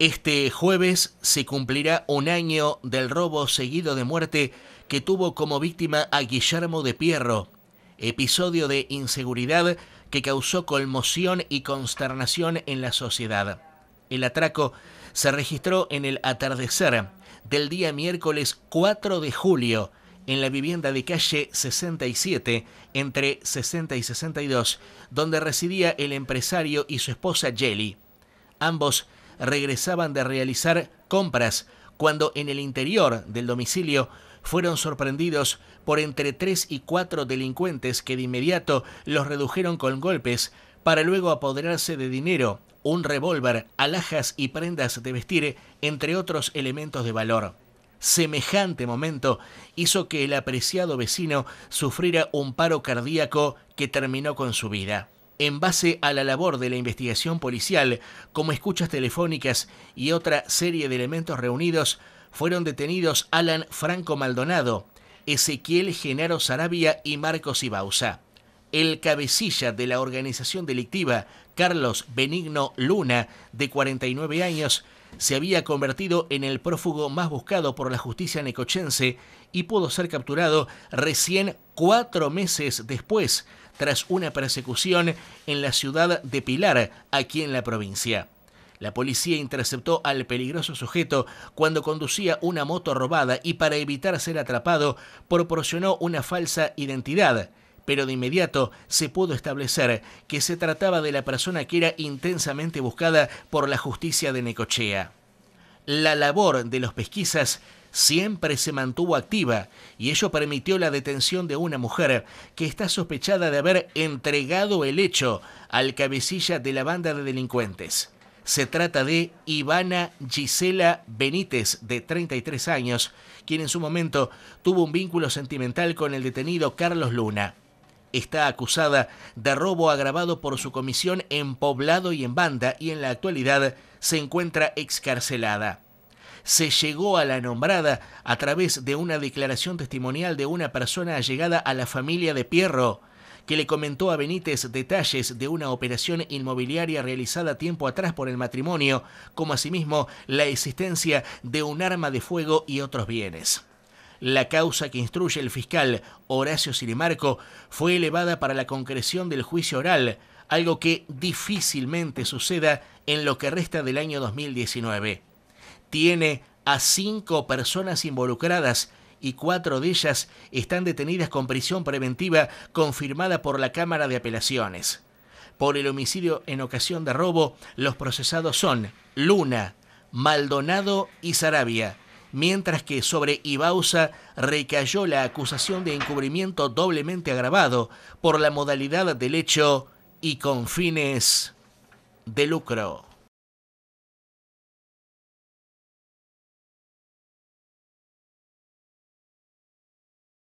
Este jueves se cumplirá un año del robo seguido de muerte que tuvo como víctima a Guillermo de Pierro, episodio de inseguridad que causó conmoción y consternación en la sociedad. El atraco se registró en el atardecer del día miércoles 4 de julio en la vivienda de calle 67 entre 60 y 62, donde residía el empresario y su esposa Jelly. Ambos regresaban de realizar compras cuando en el interior del domicilio fueron sorprendidos por entre tres y cuatro delincuentes que de inmediato los redujeron con golpes para luego apoderarse de dinero, un revólver, alhajas y prendas de vestir, entre otros elementos de valor. Semejante momento hizo que el apreciado vecino sufriera un paro cardíaco que terminó con su vida en base a la labor de la investigación policial, como escuchas telefónicas y otra serie de elementos reunidos, fueron detenidos Alan Franco Maldonado, Ezequiel Genaro Sarabia y Marcos Ibauza. El cabecilla de la organización delictiva, Carlos Benigno Luna, de 49 años, se había convertido en el prófugo más buscado por la justicia necochense y pudo ser capturado recién cuatro meses después tras una persecución en la ciudad de Pilar, aquí en la provincia. La policía interceptó al peligroso sujeto cuando conducía una moto robada y para evitar ser atrapado proporcionó una falsa identidad, pero de inmediato se pudo establecer que se trataba de la persona que era intensamente buscada por la justicia de Necochea la labor de los pesquisas siempre se mantuvo activa y ello permitió la detención de una mujer que está sospechada de haber entregado el hecho al cabecilla de la banda de delincuentes. Se trata de Ivana Gisela Benítez, de 33 años, quien en su momento tuvo un vínculo sentimental con el detenido Carlos Luna está acusada de robo agravado por su comisión en Poblado y en Banda y en la actualidad se encuentra excarcelada. Se llegó a la nombrada a través de una declaración testimonial de una persona allegada a la familia de Pierro, que le comentó a Benítez detalles de una operación inmobiliaria realizada tiempo atrás por el matrimonio, como asimismo la existencia de un arma de fuego y otros bienes. La causa que instruye el fiscal Horacio Sirimarco fue elevada para la concreción del juicio oral, algo que difícilmente suceda en lo que resta del año 2019. Tiene a cinco personas involucradas y cuatro de ellas están detenidas con prisión preventiva confirmada por la Cámara de Apelaciones. Por el homicidio en ocasión de robo, los procesados son Luna, Maldonado y Sarabia mientras que sobre Ibauza recayó la acusación de encubrimiento doblemente agravado por la modalidad del hecho y con fines de lucro.